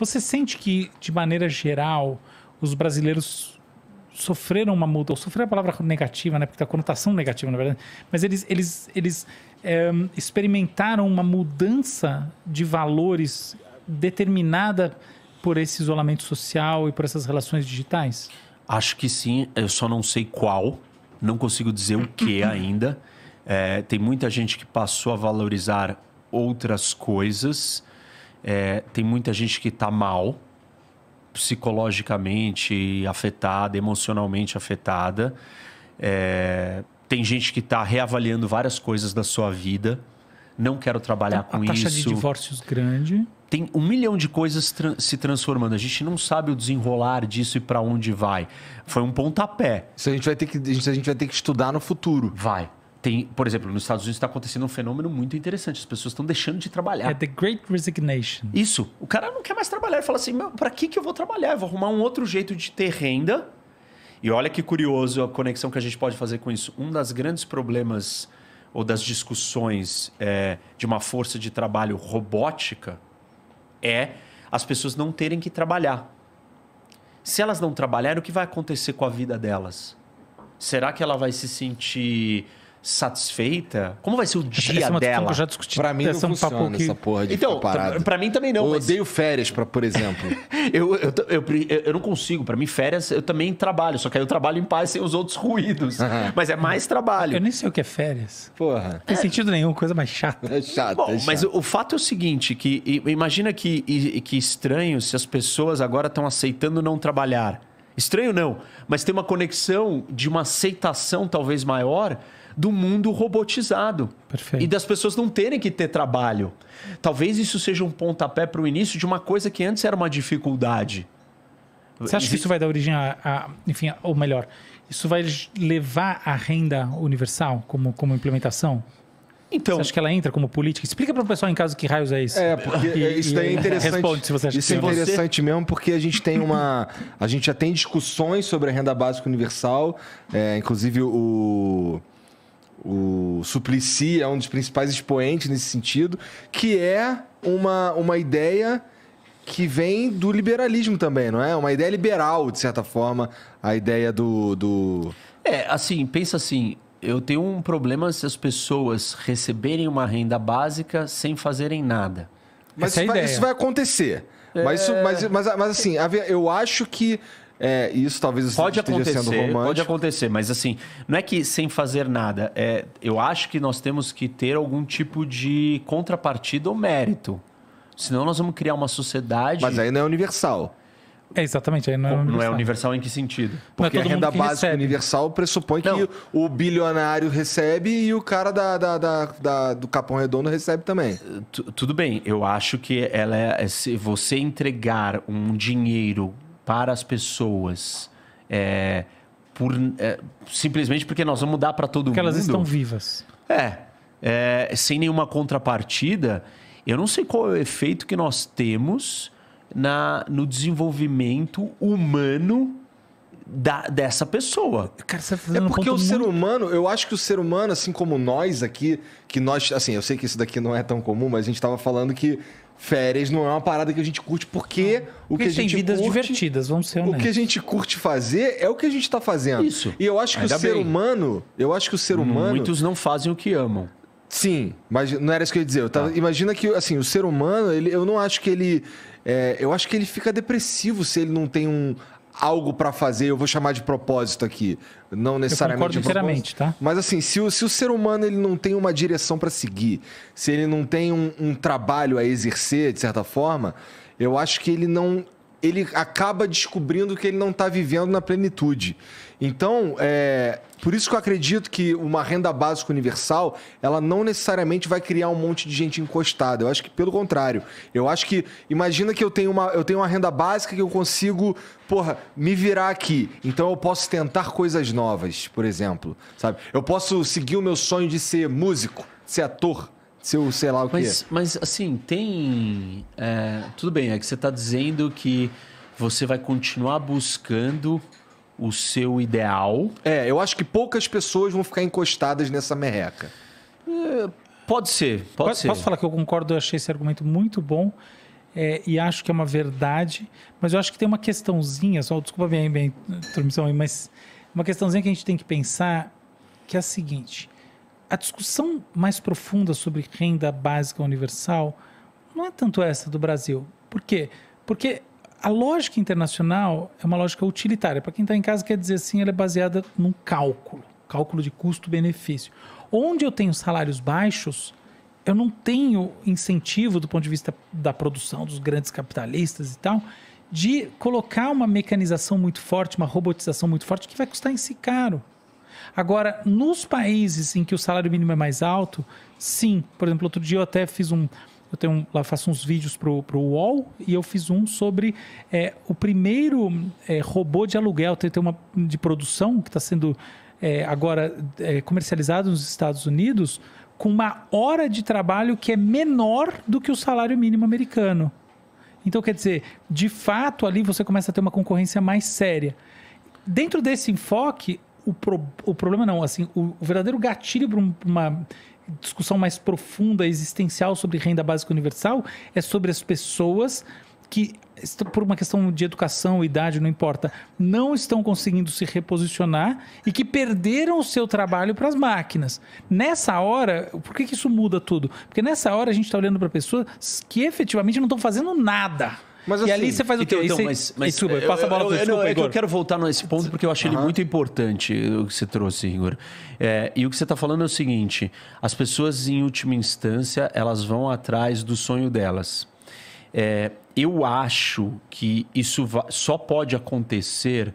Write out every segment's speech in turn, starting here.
Você sente que, de maneira geral, os brasileiros sofreram uma mudança, ou sofreram é a palavra negativa, né? Porque tem a conotação negativa, na verdade. Mas eles, eles, eles é, experimentaram uma mudança de valores determinada por esse isolamento social e por essas relações digitais? Acho que sim, eu só não sei qual, não consigo dizer o que ainda. É, tem muita gente que passou a valorizar outras coisas é, tem muita gente que está mal, psicologicamente afetada, emocionalmente afetada. É, tem gente que está reavaliando várias coisas da sua vida. Não quero trabalhar com isso. taxa de divórcios grande. Tem um milhão de coisas tra se transformando. A gente não sabe o desenrolar disso e para onde vai. Foi um pontapé. Isso a gente vai ter que, a gente vai ter que estudar no futuro. Vai. Tem, por exemplo, nos Estados Unidos está acontecendo um fenômeno muito interessante. As pessoas estão deixando de trabalhar. É the Great Resignation. Isso. O cara não quer mais trabalhar. Ele fala assim: para que, que eu vou trabalhar? Eu vou arrumar um outro jeito de ter renda. E olha que curioso a conexão que a gente pode fazer com isso. Um dos grandes problemas ou das discussões é, de uma força de trabalho robótica é as pessoas não terem que trabalhar. Se elas não trabalharem, o que vai acontecer com a vida delas? Será que ela vai se sentir satisfeita? Como vai ser o é, dia é dela? já discuti. Pra mim não funciona um que... essa porra de então, parada. Pra, mim também não. Eu mas... odeio férias, pra, por exemplo. eu, eu, eu, eu, eu, não consigo. Pra mim, férias, eu também trabalho. Só que aí eu trabalho em paz sem os outros ruídos. Mas é mais trabalho. Eu nem sei o que é férias. Porra. Não tem é. sentido nenhum, coisa mais chata. É chata. Bom, é chata. mas o fato é o seguinte, que imagina que, que estranho se as pessoas agora estão aceitando não trabalhar. Estranho não, mas tem uma conexão de uma aceitação talvez maior do mundo robotizado. Perfeito. E das pessoas não terem que ter trabalho. Talvez isso seja um pontapé para o início de uma coisa que antes era uma dificuldade. Você acha que isso vai dar origem a, a enfim, ou melhor, isso vai levar à renda universal como, como implementação? Então, você acha que ela entra como política? Explica para o pessoal em casa que raios é isso. É, porque e, é, isso daí é interessante. Responde se você acha isso que é interessante você... mesmo, porque a gente tem uma. A gente já tem discussões sobre a renda básica universal. É, inclusive o o Suplicy é um dos principais expoentes nesse sentido, que é uma, uma ideia que vem do liberalismo também, não é? Uma ideia liberal, de certa forma, a ideia do. do... É, assim, pensa assim. Eu tenho um problema se as pessoas receberem uma renda básica sem fazerem nada. Mas é isso, é vai, isso vai acontecer. É... Mas, isso, mas, mas, mas assim, eu acho que é, isso talvez pode acontecer, Pode acontecer, mas assim, não é que sem fazer nada. É, eu acho que nós temos que ter algum tipo de contrapartida ou mérito. Senão nós vamos criar uma sociedade. Mas aí não é universal. É, exatamente, aí não é universal. Não é universal em que sentido? É Porque é a renda básica recebe. universal pressupõe não. que o bilionário recebe e o cara da, da, da, da do Capão Redondo recebe também. T tudo bem, eu acho que ela é, se você entregar um dinheiro para as pessoas. É, por, é, simplesmente porque nós vamos dar para todo porque mundo. Porque elas estão vivas. É, é, sem nenhuma contrapartida, eu não sei qual é o efeito que nós temos na, no desenvolvimento humano da, dessa pessoa. Cara, você tá é porque o ser humano, eu acho que o ser humano, assim como nós aqui, que nós, assim, eu sei que isso daqui não é tão comum, mas a gente estava falando que férias não é uma parada que a gente curte porque não. o que a gente tem vidas curte, divertidas, vamos ser honestos. O que a gente curte fazer é o que a gente está fazendo. Isso. E eu acho que Ainda o ser bem. humano, eu acho que o ser hum, humano muitos não fazem o que amam. Sim, mas não era isso que eu ia dizer. Eu tava, ah. Imagina que assim, o ser humano, ele, eu não acho que ele é, eu acho que ele fica depressivo se ele não tem um algo para fazer, eu vou chamar de propósito aqui, não necessariamente eu propósito, tá? Mas assim, se o, se o ser humano ele não tem uma direção para seguir, se ele não tem um, um trabalho a exercer de certa forma, eu acho que ele não ele acaba descobrindo que ele não está vivendo na plenitude. Então, é, por isso que eu acredito que uma renda básica universal, ela não necessariamente vai criar um monte de gente encostada. Eu acho que pelo contrário. Eu acho que imagina que eu tenho uma, eu tenho uma renda básica que eu consigo, porra, me virar aqui. Então eu posso tentar coisas novas, por exemplo, sabe? Eu posso seguir o meu sonho de ser músico, ser ator seu sei lá o mas, quê. Mas assim, tem. É, tudo bem, é que você está dizendo que você vai continuar buscando o seu ideal. É, eu acho que poucas pessoas vão ficar encostadas nessa merreca. É, pode ser, pode posso, ser. Posso falar que eu concordo, eu achei esse argumento muito bom. É, e acho que é uma verdade, mas eu acho que tem uma questãozinha, só desculpa bem, bem transmissão aí, mas uma questãozinha que a gente tem que pensar que é a seguinte: a discussão mais profunda sobre renda básica universal não é tanto essa do Brasil. Por quê? Porque a lógica internacional é uma lógica utilitária. Para quem está em casa, quer dizer assim, ela é baseada num cálculo cálculo de custo-benefício. Onde eu tenho salários baixos, eu não tenho incentivo do ponto de vista da produção dos grandes capitalistas e tal, de colocar uma mecanização muito forte, uma robotização muito forte, que vai custar em si caro. Agora, nos países em que o salário mínimo é mais alto, sim. Por exemplo, outro dia eu até fiz um. Eu tenho, lá faço uns vídeos pro, pro UOL e eu fiz um sobre é, o primeiro é, robô de aluguel, tem, tem uma de produção que está sendo é, agora é, comercializado nos Estados Unidos com uma hora de trabalho que é menor do que o salário mínimo americano. Então, quer dizer, de fato, ali você começa a ter uma concorrência mais séria. Dentro desse enfoque, o, pro, o problema não, assim, o, o verdadeiro gatilho para um, uma discussão mais profunda, existencial sobre renda básica universal é sobre as pessoas que, por uma questão de educação, idade, não importa, não estão conseguindo se reposicionar e que perderam o seu trabalho para as máquinas. Nessa hora, por que, que isso muda tudo? Porque nessa hora a gente está olhando para pessoas que efetivamente não estão fazendo nada mas, assim, e ali assim, você faz o quê? Então, mas, mas, eu, passa a bola para o é que eu quero voltar nesse ponto porque eu achei uhum. ele muito importante, o que você trouxe, Igor. É, e o que você está falando é o seguinte: as pessoas, em última instância, elas vão atrás do sonho delas. É, eu acho que isso só pode acontecer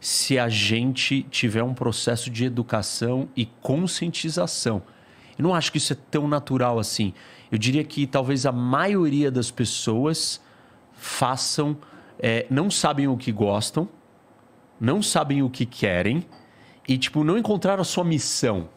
se a gente tiver um processo de educação e conscientização. Eu não acho que isso é tão natural assim. Eu diria que talvez a maioria das pessoas façam, é, não sabem o que gostam, não sabem o que querem e, tipo, não encontraram a sua missão.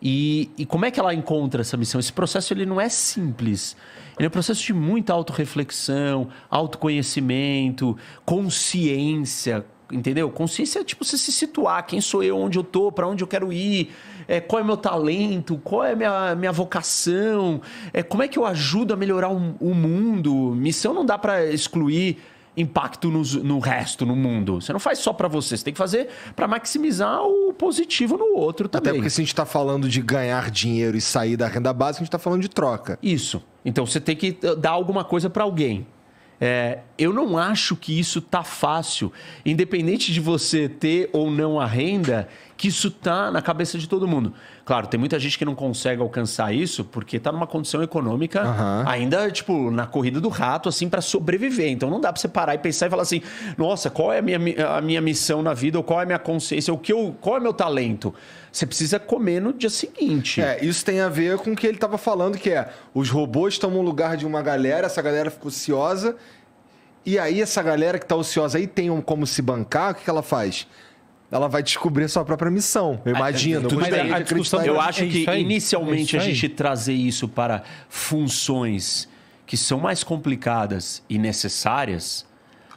E, e como é que ela encontra essa missão? Esse processo ele não é simples. Ele é um processo de muita autorreflexão, autoconhecimento, consciência, Entendeu? Consciência é tipo você se situar, quem sou eu, onde eu tô, para onde eu quero ir, é, qual é meu talento, qual é minha, minha vocação, é, como é que eu ajudo a melhorar o, o mundo. Missão não dá para excluir impacto no, no, resto, no mundo. Você não faz só para você, você tem que fazer para maximizar o positivo no outro também. Até porque se a gente está falando de ganhar dinheiro e sair da renda básica, a gente está falando de troca. Isso. Então você tem que eh, dar alguma coisa para alguém. É, eu não acho que isso tá fácil. Independente de você ter ou não a renda, que isso tá na cabeça de todo mundo. Claro, tem muita gente que não consegue alcançar isso porque tá numa condição econômica uhum. ainda, tipo, na corrida do rato, assim, para sobreviver. Então não dá para você parar e pensar e falar assim: nossa, qual é a minha, a minha missão na vida, ou qual é a minha consciência, ou que eu, qual é o meu talento? Você precisa comer no dia seguinte. É, isso tem a ver com o que ele tava falando, que é os robôs tomam lugar de uma galera, essa galera fica ociosa. E aí, essa galera que tá ociosa aí tem um como se bancar, o que, que ela faz? ela vai descobrir a sua própria missão. Eu imagino. Tudo bem. A discussão, eu acho é que inicialmente é a gente trazer isso para funções que são mais complicadas e necessárias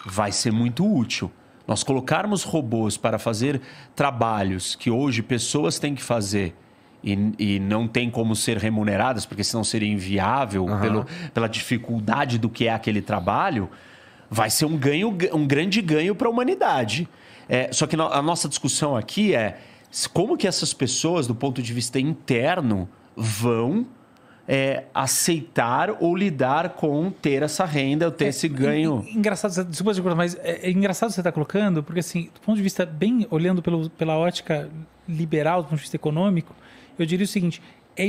vai ser muito útil. Nós colocarmos robôs para fazer trabalhos que hoje pessoas têm que fazer e, e não tem como ser remuneradas, porque senão seria inviável uhum. pelo, pela dificuldade do que é aquele trabalho, vai ser um ganho, um grande ganho para a humanidade. É, só que a nossa discussão aqui é como que essas pessoas, do ponto de vista interno, vão é, aceitar ou lidar com ter essa renda, ter é, esse ganho. Engraçado, desculpa, desculpa mas é, é engraçado você estar tá colocando, porque assim, do ponto de vista bem, olhando pelo, pela ótica liberal, do ponto de vista econômico, eu diria o seguinte, é,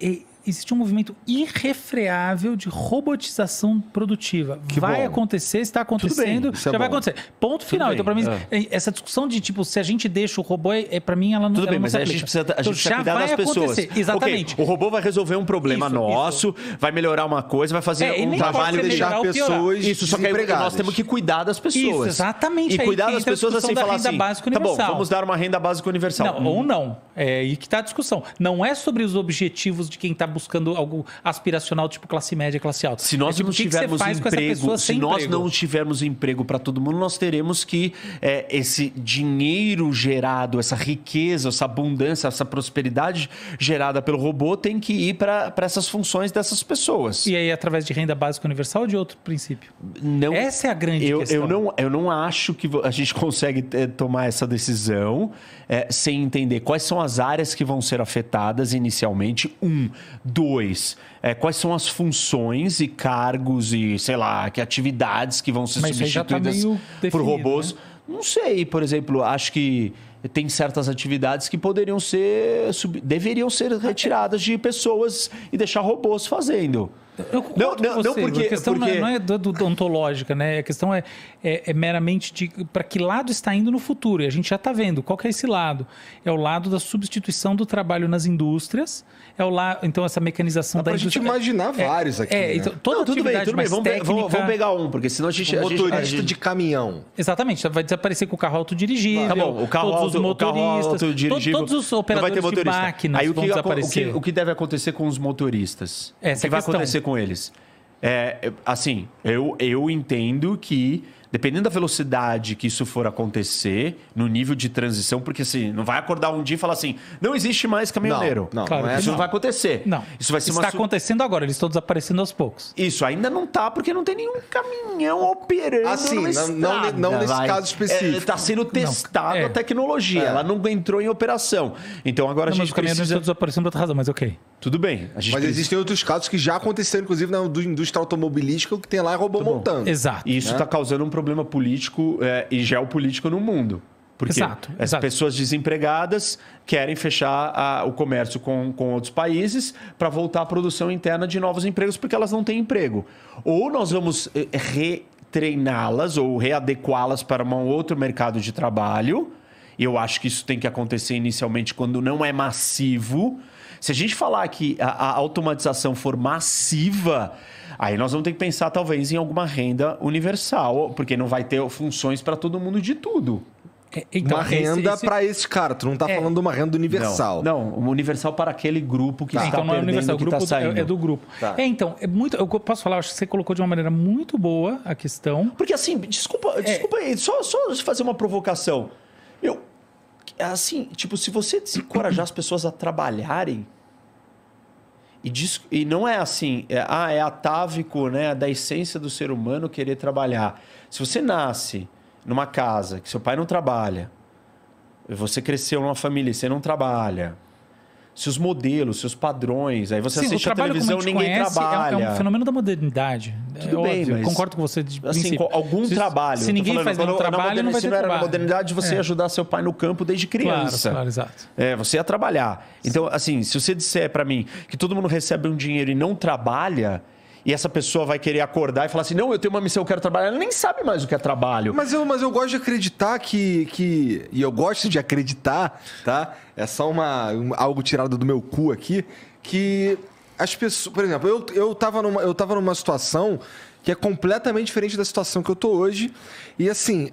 é existe um movimento irrefreável de robotização produtiva. Que vai bom. acontecer, está acontecendo, bem, é já é vai acontecer. Ponto final. então, para mim, é. essa discussão de tipo, se a gente deixa o robô, é, é para mim, ela não Tudo ela bem, não mas a gente precisa, a então, gente então, já cuidar das pessoas. Acontecer. Exatamente. Okay, o robô vai resolver um problema isso, nosso, isso. vai melhorar uma coisa, vai fazer é, um trabalho deixar pessoas. Isso, só que aí nós temos que cuidar das pessoas. Isso, exatamente. E cuidar das pessoas assim, falar assim. Tá bom, vamos dar uma renda básica universal. Ou não. É aí que está a discussão. Não é sobre os objetivos de quem está buscando algo aspiracional, tipo classe média, classe alta. Se nós é, tipo, não tivermos emprego, se nós emprego? não tivermos emprego para todo mundo, nós teremos que é, esse dinheiro gerado, essa riqueza, essa abundância, essa prosperidade gerada pelo robô tem que ir para essas funções dessas pessoas. E aí, através de renda básica universal ou de outro princípio? Não, Essa é a grande eu, questão. Eu não, eu não acho que a gente consegue é, tomar essa decisão é, sem entender quais são as áreas que vão ser afetadas inicialmente. Um, Dois, é, quais são as funções e cargos e, sei lá, que atividades que vão ser Mas tá substituídas tá definido, por robôs? Né? Não sei, por exemplo, acho que tem certas atividades que poderiam ser, deveriam ser retiradas de pessoas e deixar robôs fazendo não, não, não porque a questão porque... não é, não é do, do ontológica, né? A questão é, é, é meramente de para que lado está indo no futuro. E a gente já está vendo qual é esse lado. É o lado da substituição do trabalho nas indústrias. É o lá então essa mecanização Dá da pra indústria. gente imaginar é, vários aqui. É, né? então, toda não, tudo bem, tudo bem. Vamos, técnica... vamos, vamos, pegar um, porque senão a gente, um motorista a gente... de caminhão. Exatamente, então vai desaparecer com o carro autodirigível. Tá bom, o carro todos auto, os motoristas, autodirigível. Todos os operadores vai ter de máquinas Aí, o que, vão desaparecer. O que, o que deve acontecer com os motoristas? Essa o que vai acontecer com eles. É, assim, eu, eu entendo que dependendo da velocidade que isso for acontecer, no nível de transição, porque assim, não vai acordar um dia e falar assim, não existe mais caminhoneiro. Não, não, claro não é, assim. isso não vai acontecer. Não. Isso vai ser Está uma... acontecendo agora, eles estão desaparecendo aos poucos. Isso, ainda não tá, porque não tem nenhum caminhão operando. Assim, não, não, não, nesse vai. caso específico. Está é, tá sendo testada é. a tecnologia, é. ela não entrou em operação. Então agora a gente mas precisa. estão desaparecendo por outra razão, mas ok. Tudo bem. mas precisa... existem outros casos que já aconteceram, inclusive na indústria automobilística, que tem lá robô montando. Exato. E isso está né? causando um problema problema político é, e geopolítico no mundo. Porque exato, as exato. pessoas desempregadas querem fechar a, ah, o comércio com, com outros países para voltar à produção interna de novos empregos, porque elas não têm emprego. Ou nós vamos eh, retreiná-las ou readequá-las para um outro mercado de trabalho. Eu acho que isso tem que acontecer inicialmente quando não é massivo, se a gente falar que a, a automatização for massiva, Aí nós vamos ter que pensar talvez em alguma renda universal, porque não vai ter funções para todo mundo de tudo. É, então, uma renda esse... para esse cara, tu não está é. falando de uma renda universal. Não, não, uma universal para aquele grupo que tá. está então, não é o tá grupo tá do, é, é do grupo. Tá. É, então, é muito, eu posso falar, acho que você colocou de uma maneira muito boa a questão. Porque assim, desculpa, desculpa aí, só, só fazer uma provocação. Eu é assim, tipo, se você encorajar as pessoas a trabalharem, e, diz, e não é assim, é, ah, é atávico, né, da essência do ser humano querer trabalhar. Se você nasce numa casa que seu pai não trabalha, você cresceu numa família e você não trabalha, seus modelos, seus padrões. Aí você Sim, assiste a televisão, ninguém conhece, trabalha. É um, é um, fenômeno da modernidade. Tudo é bem, óbvio, mas... Concordo com você. assim, com algum se, trabalho. Se ninguém falando, faz nenhum trabalho, não vai ter trabalho. Na modernidade, você é. ia ajudar seu pai no campo desde criança. Claro, claro exato. É, você ia é trabalhar. Então, assim, se você disser para mim que todo mundo recebe um dinheiro e não trabalha e essa pessoa vai querer acordar e falar assim: não, eu tenho uma missão, eu quero trabalhar. Ela nem sabe mais o que é trabalho. Mas eu, mas eu gosto de acreditar que, que. E eu gosto de acreditar, tá? É só uma, algo tirado do meu cu aqui. Que as pessoas. Por exemplo, eu, eu, tava numa, eu tava numa situação que é completamente diferente da situação que eu tô hoje. E assim,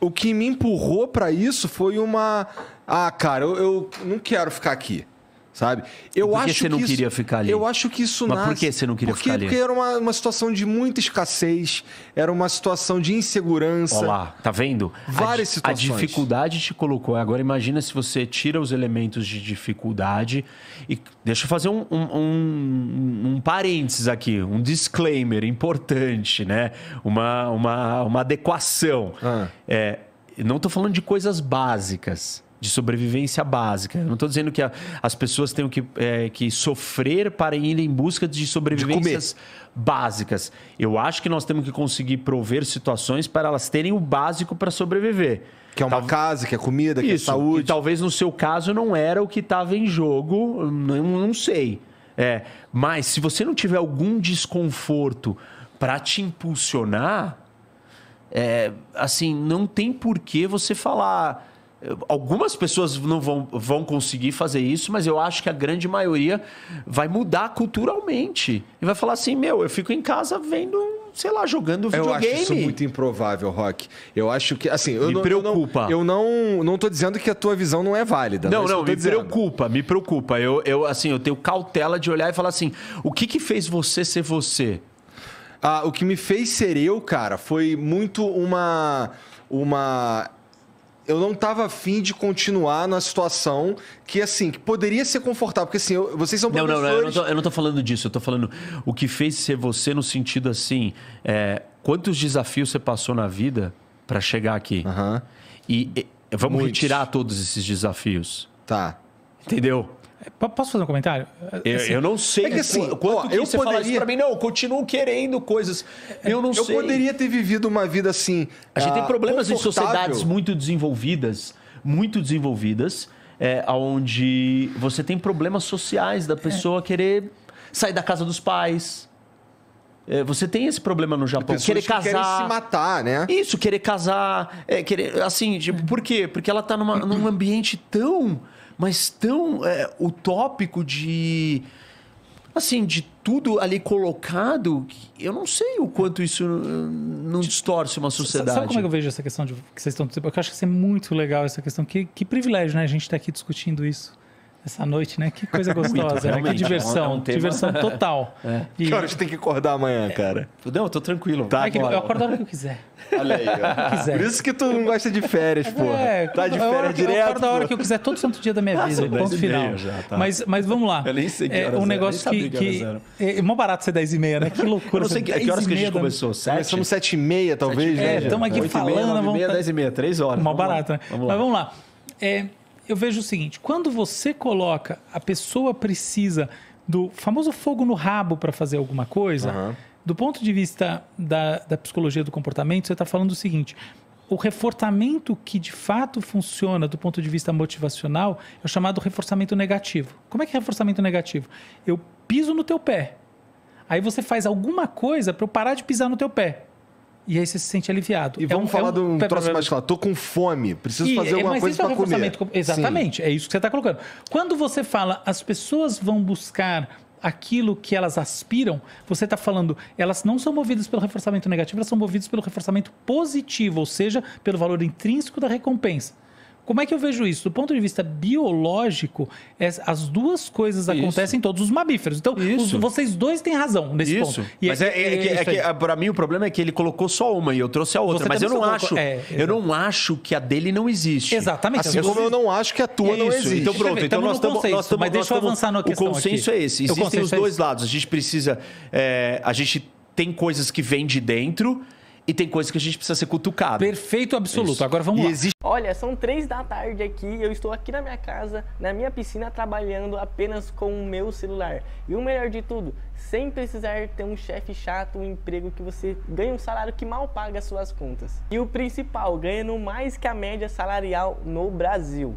o que me empurrou para isso foi uma. Ah, cara, eu, eu não quero ficar aqui sabe? Eu por que acho você não que queria isso, ficar ali? Eu acho que isso não. Mas por que você não queria porque, ficar ali? Porque era uma, uma situação de muita escassez, era uma situação de insegurança. Olha lá, tá vendo? Várias a, situações. A dificuldade te colocou. Agora imagina se você tira os elementos de dificuldade e deixa eu fazer um, um, um, um parênteses aqui, um disclaimer importante, né? Uma, uma, uma adequação. Ah. É, não estou falando de coisas básicas de sobrevivência básica. Eu não estou dizendo que a, as pessoas tenham que, é, que sofrer para ir em busca de sobrevivências de básicas. Eu acho que nós temos que conseguir prover situações para elas terem o básico para sobreviver. Que é uma Tal... casa, que é comida, que é Isso. é saúde. E talvez no seu caso não era o que estava em jogo, não, não sei. É, mas se você não tiver algum desconforto para te impulsionar, é, assim, não tem por que você falar algumas pessoas não vão, vão conseguir fazer isso, mas eu acho que a grande maioria vai mudar culturalmente. E vai falar assim: meu, eu fico em casa vendo Sei lá, jogando videogame. Eu acho isso muito improvável, Rock. Eu acho que, assim... Eu me não, preocupa. Eu não, eu não, não tô dizendo que a tua visão não é válida. Não, não, não me dizendo. preocupa, me preocupa. Eu, eu, assim, eu tenho cautela de olhar e falar assim, o que que fez você ser você? Ah, o que me fez ser eu, cara, foi muito uma... Uma eu não tava afim de continuar na situação que, assim, que poderia ser confortável. Porque, assim, eu, vocês são professores... Não, não, não eu não, tô, eu não tô falando disso. Eu tô falando o que fez ser você no sentido, assim, é, quantos desafios você passou na vida para chegar aqui. Uhum. E, e, vamos Muitos. retirar todos esses desafios. Tá. Entendeu? Posso fazer um comentário? eu, assim, eu não sei. É que assim, pô, quanto que eu você poderia. Isso pra mim, não, eu continuo querendo coisas. É, eu não eu sei. Eu poderia ter vivido uma vida assim. A gente tem ah, problemas em sociedades muito desenvolvidas muito desenvolvidas, é, onde você tem problemas sociais da é. pessoa é. querer sair da casa dos pais. É, você tem esse problema no Japão. Querer casar. Querer se matar, né? Isso, querer casar. É, querer, assim, tipo, por quê? Porque ela está num ambiente tão mas tão é, utópico de assim, de tudo ali colocado, eu não sei o quanto isso uh, não distorce uma sociedade. Sabe como é que eu vejo essa questão de, que vocês estão... Eu acho que isso é muito legal, essa questão. Que, que privilégio, né? A gente está aqui discutindo isso essa noite, né? Que coisa gostosa, Muito, né? Que diversão, é, é um tema... diversão total. É. E... Que horas você tem que acordar amanhã, é. cara? Não, eu tô tranquilo. Tá, é que eu acordo a hora que eu quiser. Olha aí, ó. Quiser. Por isso que tu não gosta de férias, é, pô. É, tá de férias eu direto. Eu acordo a hora que eu quiser, todo santo dia da minha Nossa, tá, vida, ponto final. Já, tá. mas, mas vamos lá. Eu nem sei que horas é, Um negócio que... que, que é mó barato ser 10 e meia, né? Que loucura. Eu não sei que, que horas que a gente da... começou, sete? Começamos 7 e meia, talvez, É, estamos né, aqui falando. 8 e meia, 10 e meia, 3 horas. Mó barato, né? Mas vamos lá. É eu vejo o seguinte: quando você coloca a pessoa precisa do famoso fogo no rabo para fazer alguma coisa, uhum. do ponto de vista da, da psicologia do comportamento, você está falando o seguinte: o reforçamento que de fato funciona do ponto de vista motivacional é o chamado reforçamento negativo. Como é que é reforçamento negativo? Eu piso no teu pé. Aí você faz alguma coisa para eu parar de pisar no teu pé. E aí você se sente aliviado. E é vamos um, é falar é um, de um pera, troço pera, mais claro. Tô com fome, preciso e, fazer é, alguma coisa é para comer. Exatamente, Sim. é isso que você está colocando. Quando você fala, as pessoas vão buscar aquilo que elas aspiram, você está falando, elas não são movidas pelo reforçamento negativo, elas são movidas pelo reforçamento positivo, ou seja, pelo valor intrínseco da recompensa. Como é que eu vejo isso? Do ponto de vista biológico, as duas coisas acontecem em todos os mamíferos. Então, os, vocês dois têm razão nesse isso. ponto. E mas é, é, é, é que, é ah, para mim o problema é que ele colocou só uma e eu trouxe a outra. Você mas eu não acho, é, eu não acho que a dele não existe. Exatamente. Assim como eu não acho que a tua não então existe. Então pronto. Então nós estamos. mas nós deixa eu avançar no. questão. O consenso aqui. é esse. Existem os é dois lados. A gente precisa. a gente tem coisas que vêm de dentro e tem coisas que a gente precisa ser cutucado. Perfeito absoluto. Isso. Agora vamos e lá. Olha, são três da tarde aqui e eu estou aqui na minha casa, na minha piscina, trabalhando apenas com o meu celular. E o melhor de tudo, sem precisar ter um chefe chato, um emprego que você ganha um salário que mal paga as suas contas. E o principal, ganhando mais que a média salarial no Brasil.